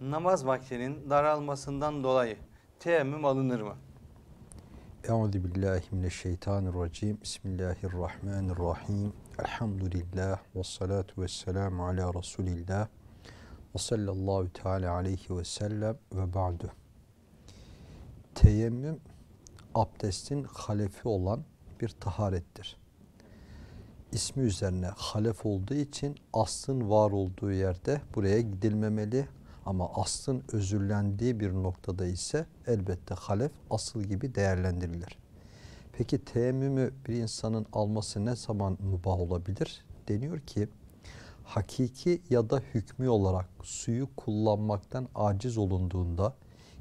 namaz vaktinin daralmasından dolayı teyemmüm alınır mı? Euzu billahi mineşşeytanirracim. Bismillahirrahmanirrahim. Elhamdülillah ve salatu vesselam ala Resulillah. Ve sallallahu teala aleyhi ve sellem ve ba'du. Teyemmüm abdestin halefi olan bir taharettir. İsmi üzerine halef olduğu için aslın var olduğu yerde buraya gidilmemeli, ama aslın özürlendiği bir noktada ise elbette halef asıl gibi değerlendirilir. Peki teyemmümü bir insanın alması ne zaman mübah olabilir? Deniyor ki hakiki ya da hükmü olarak suyu kullanmaktan aciz olunduğunda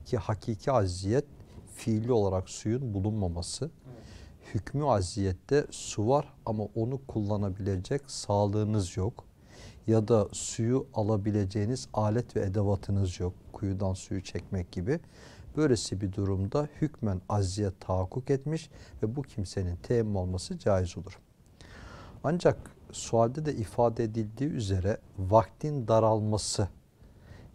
ki hakiki aziyet fiili olarak suyun bulunmaması hükmü aziyette su var ama onu kullanabilecek sağlığınız yok ya da suyu alabileceğiniz alet ve edevatınız yok. Kuyudan suyu çekmek gibi. Böylesi bir durumda hükmen aziyet tahakkuk etmiş ve bu kimsenin teyemmüm olması caiz olur. Ancak sualde de ifade edildiği üzere vaktin daralması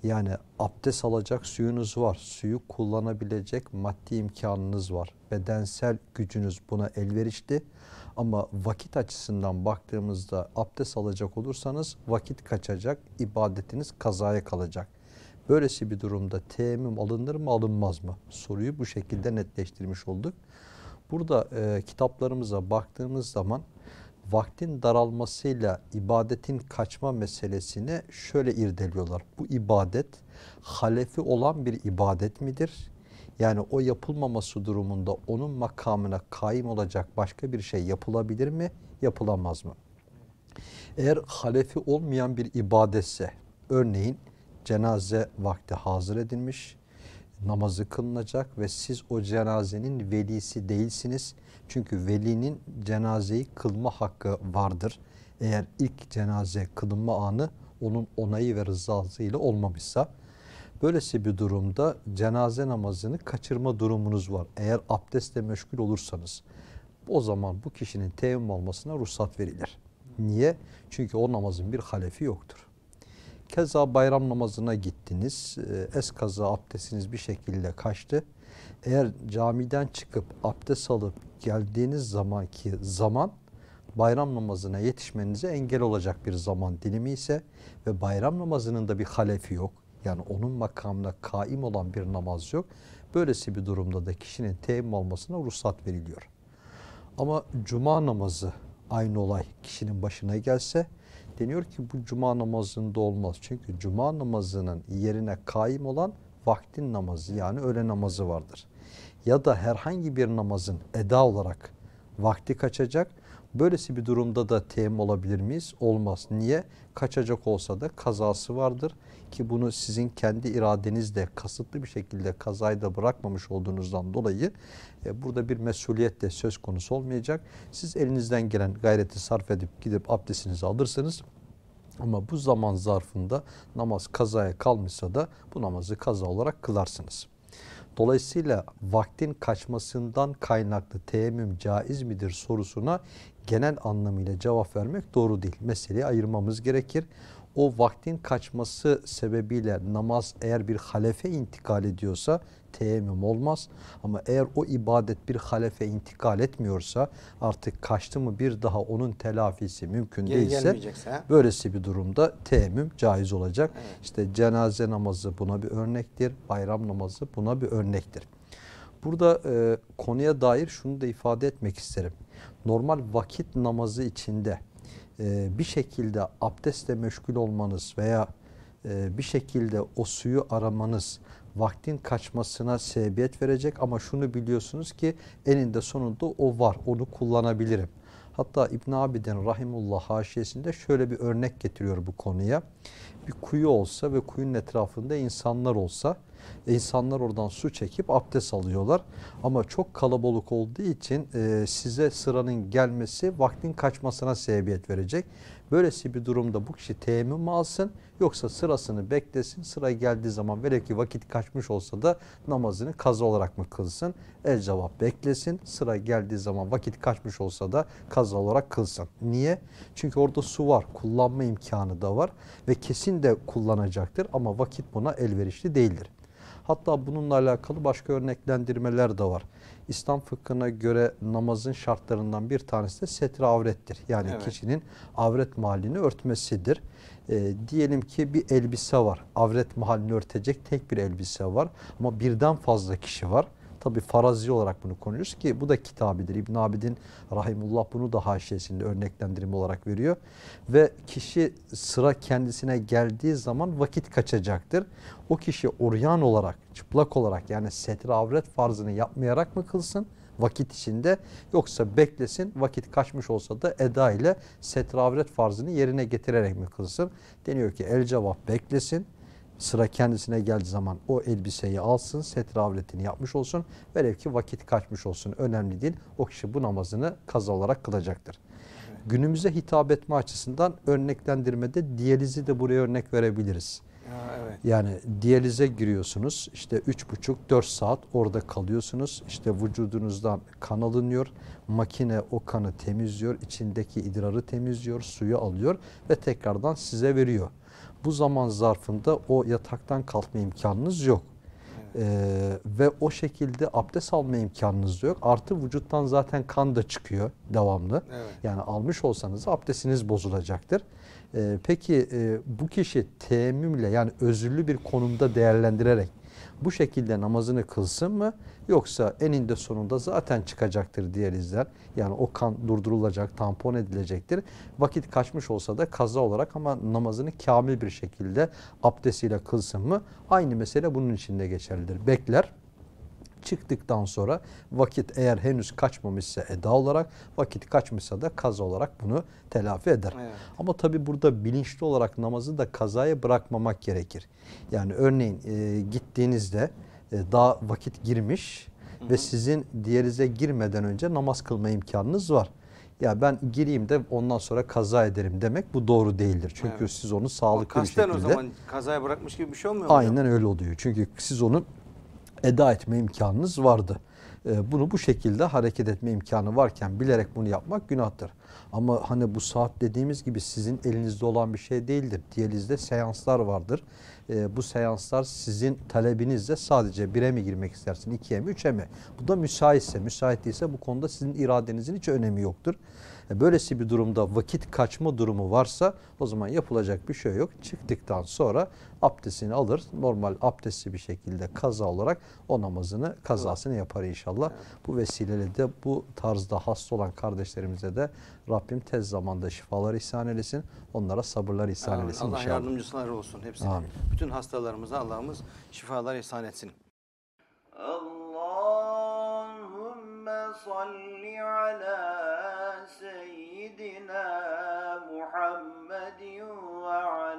yani abdest alacak suyunuz var, suyu kullanabilecek maddi imkanınız var. Bedensel gücünüz buna elverişli ama vakit açısından baktığımızda abdest alacak olursanız vakit kaçacak, ibadetiniz kazaya kalacak. Böylesi bir durumda teyemmüm alınır mı alınmaz mı? Soruyu bu şekilde netleştirmiş olduk. Burada e, kitaplarımıza baktığımız zaman vaktin daralmasıyla ibadetin kaçma meselesini şöyle irdeliyorlar. Bu ibadet halefi olan bir ibadet midir? Yani o yapılmaması durumunda onun makamına kaim olacak başka bir şey yapılabilir mi, yapılamaz mı? Eğer halefi olmayan bir ibadetse, örneğin cenaze vakti hazır edilmiş, namazı kılınacak ve siz o cenazenin velisi değilsiniz. Çünkü velinin cenazeyi kılma hakkı vardır. Eğer ilk cenaze kılınma anı onun onayı ve rızası ile olmamışsa. Böylesi bir durumda cenaze namazını kaçırma durumunuz var. Eğer abdestle meşgul olursanız o zaman bu kişinin teyemmüm olmasına ruhsat verilir. Niye? Çünkü o namazın bir halefi yoktur. Keza bayram namazına gittiniz. E, Eskaza abdestiniz bir şekilde kaçtı. Eğer camiden çıkıp abdest alıp geldiğiniz zamanki zaman bayram namazına yetişmenize engel olacak bir zaman dilimi ise ve bayram namazının da bir halefi yok. Yani onun makamına kaim olan bir namaz yok. Böylesi bir durumda da kişinin teyemmüm almasına ruhsat veriliyor. Ama cuma namazı aynı olay kişinin başına gelse deniyor ki bu cuma namazında olmaz. Çünkü cuma namazının yerine kaim olan vaktin namazı yani öğle namazı vardır. Ya da herhangi bir namazın eda olarak vakti kaçacak Böylesi bir durumda da teyemmüm olabilir miyiz? Olmaz. Niye? Kaçacak olsa da kazası vardır ki bunu sizin kendi iradenizle kasıtlı bir şekilde kazayı da bırakmamış olduğunuzdan dolayı e, burada bir mesuliyet de söz konusu olmayacak. Siz elinizden gelen gayreti sarf edip gidip abdestinizi alırsınız. Ama bu zaman zarfında namaz kazaya kalmışsa da bu namazı kaza olarak kılarsınız. Dolayısıyla vaktin kaçmasından kaynaklı teyemmüm caiz midir sorusuna genel anlamıyla cevap vermek doğru değil. Meseleyi ayırmamız gerekir. O vaktin kaçması sebebiyle namaz eğer bir halefe intikal ediyorsa teyemmüm olmaz. Ama eğer o ibadet bir halefe intikal etmiyorsa artık kaçtı mı bir daha onun telafisi mümkün Geri değilse böylesi bir durumda teyemmüm caiz olacak. Evet. İşte cenaze namazı buna bir örnektir. Bayram namazı buna bir örnektir. Burada e, konuya dair şunu da ifade etmek isterim normal vakit namazı içinde e, bir şekilde abdestle meşgul olmanız veya e, bir şekilde o suyu aramanız vaktin kaçmasına sebebiyet verecek ama şunu biliyorsunuz ki eninde sonunda o var onu kullanabilirim. Hatta İbn Abidin rahimullah haşiyesinde şöyle bir örnek getiriyor bu konuya. Bir kuyu olsa ve kuyunun etrafında insanlar olsa İnsanlar oradan su çekip abdest alıyorlar. Ama çok kalabalık olduğu için e, size sıranın gelmesi vaktin kaçmasına sebebiyet verecek. Böylesi bir durumda bu kişi teyemmüm mü alsın yoksa sırasını beklesin. Sıra geldiği zaman velev ki vakit kaçmış olsa da namazını kaza olarak mı kılsın? El cevap beklesin. Sıra geldiği zaman vakit kaçmış olsa da kaza olarak kılsın. Niye? Çünkü orada su var. Kullanma imkanı da var ve kesin de kullanacaktır ama vakit buna elverişli değildir. Hatta bununla alakalı başka örneklendirmeler de var. İslam fıkhına göre namazın şartlarından bir tanesi de setre avrettir. Yani evet. kişinin avret mahallini örtmesidir. E, diyelim ki bir elbise var. Avret mahallini örtecek tek bir elbise var. Ama birden fazla kişi var. Tabi farazi olarak bunu konuşuyoruz ki bu da kitabidir. İbn Abidin Rahimullah bunu da haşiyesinde örneklendirme olarak veriyor. Ve kişi sıra kendisine geldiği zaman vakit kaçacaktır. O kişi oryan olarak, çıplak olarak yani setre avret farzını yapmayarak mı kılsın? vakit içinde yoksa beklesin vakit kaçmış olsa da eda ile setravret farzını yerine getirerek mi kılsın? Deniyor ki el cevap beklesin sıra kendisine geldiği zaman o elbiseyi alsın, setre avletini yapmış olsun. Velev ki vakit kaçmış olsun önemli değil. O kişi bu namazını kaza olarak kılacaktır. Günümüze hitap etme açısından örneklendirmede diyalizi de buraya örnek verebiliriz. Yani diyalize giriyorsunuz işte 3,5-4 saat orada kalıyorsunuz işte vücudunuzdan kan alınıyor makine o kanı temizliyor içindeki idrarı temizliyor suyu alıyor ve tekrardan size veriyor bu zaman zarfında o yataktan kalkma imkanınız yok. Ee, ve o şekilde abdest alma imkanınız yok. Artı vücuttan zaten kan da çıkıyor devamlı. Evet. Yani almış olsanız abdestiniz bozulacaktır. Ee, peki e, bu kişi teyemmümle yani özürlü bir konumda değerlendirerek bu şekilde namazını kılsın mı yoksa eninde sonunda zaten çıkacaktır diğer izler. Yani o kan durdurulacak, tampon edilecektir. Vakit kaçmış olsa da kaza olarak ama namazını kamil bir şekilde abdestiyle kılsın mı? Aynı mesele bunun içinde geçerlidir. Bekler çıktıktan sonra vakit eğer henüz kaçmamışsa eda olarak vakit kaçmışsa da kaza olarak bunu telafi eder. Evet. Ama tabi burada bilinçli olarak namazı da kazaya bırakmamak gerekir. Yani örneğin e, gittiğinizde e, daha vakit girmiş hı hı. ve sizin diğerize girmeden önce namaz kılma imkanınız var ya ben gireyim de ondan sonra kaza ederim demek bu doğru değildir. Çünkü evet. siz onu sağlıklı bir şekilde... o zaman kazaya bırakmış gibi bir şey olmuyor mu? Aynen öyle oluyor. Çünkü siz onu eda etme imkanınız vardı. Ee, bunu bu şekilde hareket etme imkanı varken bilerek bunu yapmak günahtır. Ama hani bu saat dediğimiz gibi sizin elinizde olan bir şey değildir. Diyelinizde seanslar vardır. E, bu seanslar sizin talebinizle sadece bire mi girmek istersin, ikiye mi, üçe mi? Bu da müsaitse, müsait değilse bu konuda sizin iradenizin hiç önemi yoktur. E, böylesi bir durumda vakit kaçma durumu varsa o zaman yapılacak bir şey yok. Çıktıktan sonra abdestini alır, normal abdestli bir şekilde kaza olarak o namazını, kazasını yapar inşallah. Evet. Bu vesileyle de bu tarzda hasta olan kardeşlerimize de Rabbim tez zamanda şifalar ihsan eylesin. Onlara sabırlar ihsan Amin. eylesin inşallah. Allah yardımcılar olsun hepsine. Amin. Bütün hastalarımıza Allah'ımız şifalar ihsan etsin. Allahümme salli ala seyyidina Muhammedin ve ala